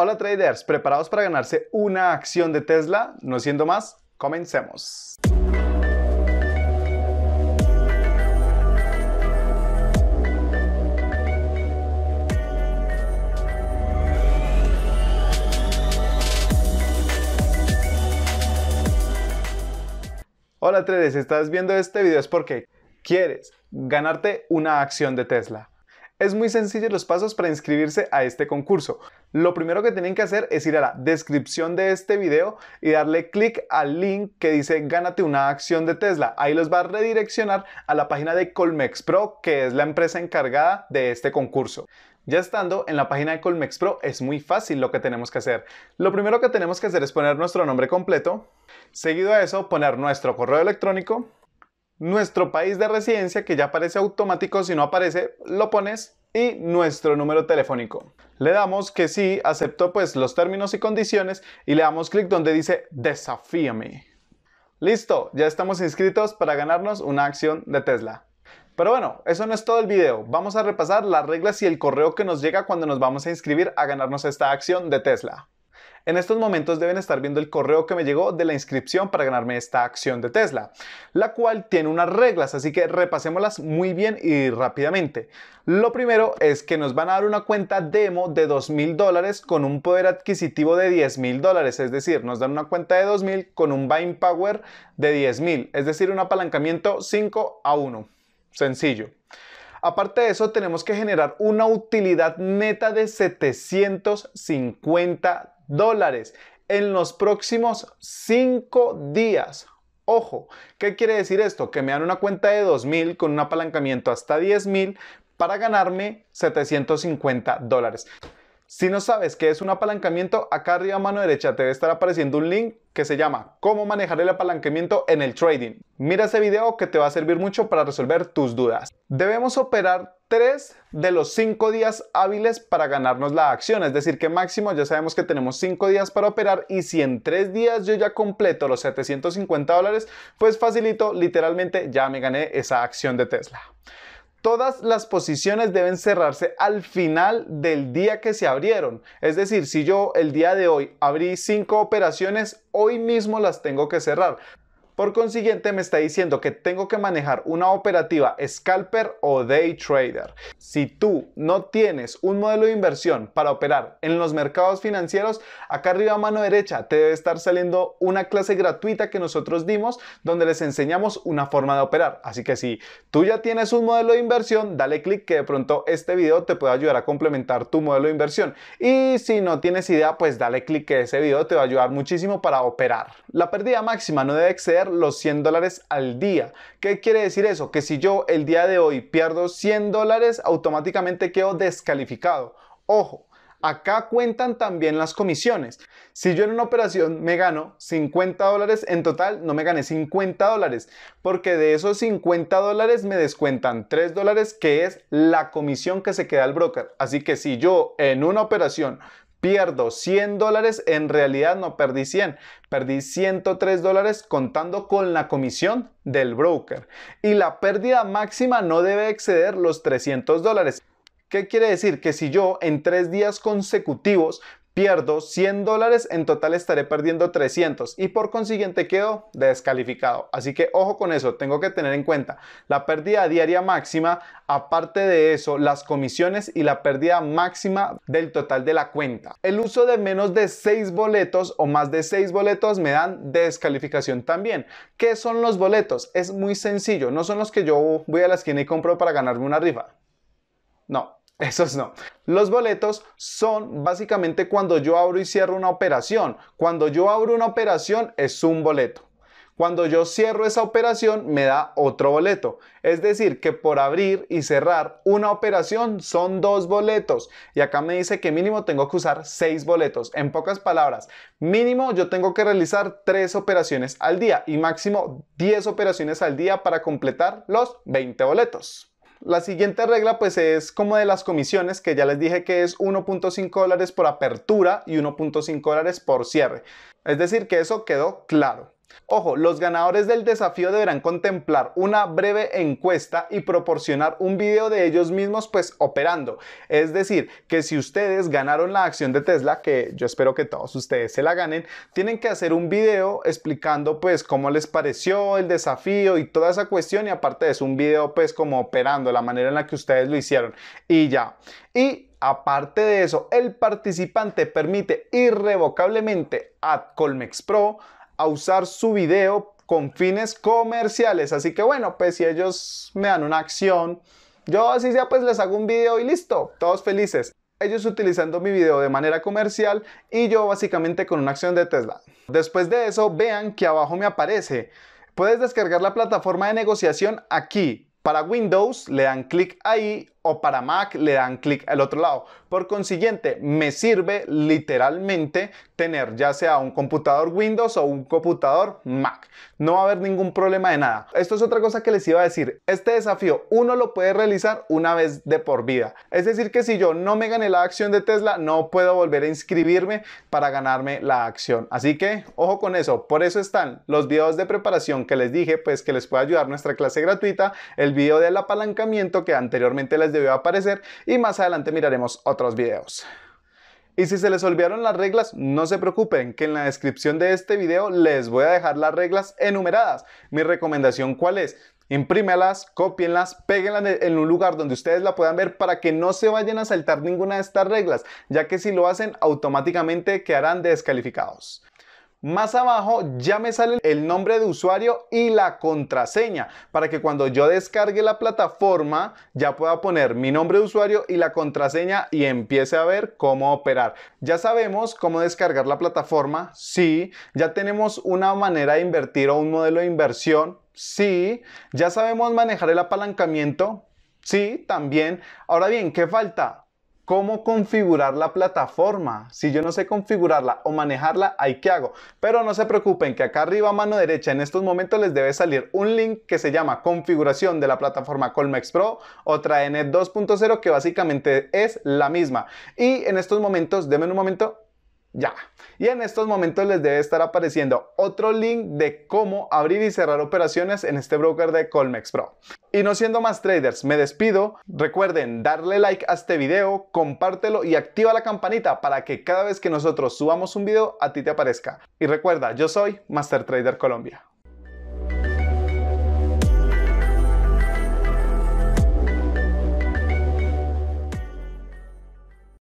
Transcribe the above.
Hola traders, ¿preparados para ganarse una acción de Tesla? No siendo más, comencemos. Hola traders, si estás viendo este video es porque quieres ganarte una acción de Tesla. Es muy sencillo los pasos para inscribirse a este concurso. Lo primero que tienen que hacer es ir a la descripción de este video y darle clic al link que dice gánate una acción de Tesla. Ahí los va a redireccionar a la página de Colmex Pro, que es la empresa encargada de este concurso. Ya estando en la página de Colmex Pro es muy fácil lo que tenemos que hacer. Lo primero que tenemos que hacer es poner nuestro nombre completo, seguido a eso poner nuestro correo electrónico, nuestro país de residencia que ya aparece automático, si no aparece lo pones y nuestro número telefónico. Le damos que sí, acepto pues los términos y condiciones y le damos clic donde dice desafíame. Listo, ya estamos inscritos para ganarnos una acción de Tesla. Pero bueno, eso no es todo el video. Vamos a repasar las reglas y el correo que nos llega cuando nos vamos a inscribir a ganarnos esta acción de Tesla. En estos momentos deben estar viendo el correo que me llegó de la inscripción para ganarme esta acción de Tesla, la cual tiene unas reglas, así que repasémoslas muy bien y rápidamente. Lo primero es que nos van a dar una cuenta demo de 2.000 dólares con un poder adquisitivo de 10.000 dólares, es decir, nos dan una cuenta de 2.000 con un buying power de 10.000, es decir, un apalancamiento 5 a 1. Sencillo. Aparte de eso, tenemos que generar una utilidad neta de 750 dólares en los próximos cinco días. Ojo, ¿qué quiere decir esto? Que me dan una cuenta de 2.000 con un apalancamiento hasta 10.000 para ganarme 750 dólares. Si no sabes qué es un apalancamiento, acá arriba a mano derecha te debe estar apareciendo un link que se llama Cómo manejar el apalancamiento en el trading. Mira ese video que te va a servir mucho para resolver tus dudas. Debemos operar 3 de los 5 días hábiles para ganarnos la acción, es decir que máximo ya sabemos que tenemos 5 días para operar y si en 3 días yo ya completo los 750 dólares, pues facilito, literalmente ya me gané esa acción de Tesla. Todas las posiciones deben cerrarse al final del día que se abrieron. Es decir, si yo el día de hoy abrí cinco operaciones, hoy mismo las tengo que cerrar. Por consiguiente, me está diciendo que tengo que manejar una operativa scalper o day trader. Si tú no tienes un modelo de inversión para operar en los mercados financieros, acá arriba a mano derecha te debe estar saliendo una clase gratuita que nosotros dimos donde les enseñamos una forma de operar. Así que si tú ya tienes un modelo de inversión, dale clic que de pronto este video te puede ayudar a complementar tu modelo de inversión. Y si no tienes idea, pues dale clic que ese video te va a ayudar muchísimo para operar. La pérdida máxima no debe exceder los 100 dólares al día. ¿Qué quiere decir eso? Que si yo el día de hoy pierdo 100 dólares, automáticamente quedo descalificado. Ojo, Acá cuentan también las comisiones. Si yo en una operación me gano 50 dólares, en total no me gane 50 dólares, porque de esos 50 dólares me descuentan 3 dólares, que es la comisión que se queda al broker. Así que si yo en una operación pierdo 100 dólares, en realidad no perdí 100, perdí 103 dólares contando con la comisión del broker. Y la pérdida máxima no debe exceder los 300 dólares. ¿Qué quiere decir? Que si yo en tres días consecutivos pierdo 100 dólares, en total estaré perdiendo 300 y por consiguiente quedo descalificado. Así que ojo con eso, tengo que tener en cuenta la pérdida diaria máxima, aparte de eso, las comisiones y la pérdida máxima del total de la cuenta. El uso de menos de 6 boletos o más de 6 boletos me dan descalificación también. ¿Qué son los boletos? Es muy sencillo, no son los que yo voy a la esquina y compro para ganarme una rifa. No, esos no. Los boletos son básicamente cuando yo abro y cierro una operación. Cuando yo abro una operación es un boleto. Cuando yo cierro esa operación me da otro boleto. Es decir, que por abrir y cerrar una operación son dos boletos. Y acá me dice que mínimo tengo que usar seis boletos. En pocas palabras, mínimo yo tengo que realizar tres operaciones al día y máximo diez operaciones al día para completar los 20 boletos. La siguiente regla pues es como de las comisiones que ya les dije que es 1.5 dólares por apertura y 1.5 dólares por cierre. Es decir que eso quedó claro. Ojo, los ganadores del desafío deberán contemplar una breve encuesta y proporcionar un video de ellos mismos pues operando. Es decir, que si ustedes ganaron la acción de Tesla, que yo espero que todos ustedes se la ganen, tienen que hacer un video explicando pues cómo les pareció el desafío y toda esa cuestión y aparte eso, un video pues como operando, la manera en la que ustedes lo hicieron y ya. Y Aparte de eso, el participante permite irrevocablemente a Colmex Pro usar su video con fines comerciales. Así que bueno, pues si ellos me dan una acción, yo así ya pues les hago un video y listo, todos felices. Ellos utilizando mi video de manera comercial y yo básicamente con una acción de Tesla. Después de eso, vean que abajo me aparece. Puedes descargar la plataforma de negociación aquí. Para Windows le dan clic ahí o para Mac le dan clic al otro lado. Por consiguiente, me sirve literalmente tener ya sea un computador Windows o un computador Mac. No va a haber ningún problema de nada. Esto es otra cosa que les iba a decir. Este desafío uno lo puede realizar una vez de por vida. Es decir, que si yo no me gané la acción de Tesla, no puedo volver a inscribirme para ganarme la acción. Así que ojo con eso. Por eso están los videos de preparación que les dije, pues que les puede ayudar nuestra clase gratuita, el video del apalancamiento que anteriormente les debe aparecer y más adelante miraremos otros videos. Y si se les olvidaron las reglas, no se preocupen, que en la descripción de este video les voy a dejar las reglas enumeradas. Mi recomendación cuál es? Imprímelas, cópienlas, péguenlas en un lugar donde ustedes la puedan ver para que no se vayan a saltar ninguna de estas reglas, ya que si lo hacen automáticamente quedarán descalificados. Más abajo ya me sale el nombre de usuario y la contraseña para que cuando yo descargue la plataforma ya pueda poner mi nombre de usuario y la contraseña y empiece a ver cómo operar. Ya sabemos cómo descargar la plataforma, sí. Ya tenemos una manera de invertir o un modelo de inversión, sí. Ya sabemos manejar el apalancamiento, sí, también. Ahora bien, ¿qué falta? cómo configurar la plataforma. Si yo no sé configurarla o manejarla, ¿ahí qué hago? Pero no se preocupen que acá arriba a mano derecha en estos momentos les debe salir un link que se llama configuración de la plataforma Colmex Pro o n 2.0 que básicamente es la misma. Y en estos momentos, denme un momento, ya. Y en estos momentos les debe estar apareciendo otro link de cómo abrir y cerrar operaciones en este broker de Colmex Pro. Y no siendo más traders, me despido. Recuerden darle like a este video, compártelo y activa la campanita para que cada vez que nosotros subamos un video a ti te aparezca. Y recuerda, yo soy Master Trader Colombia.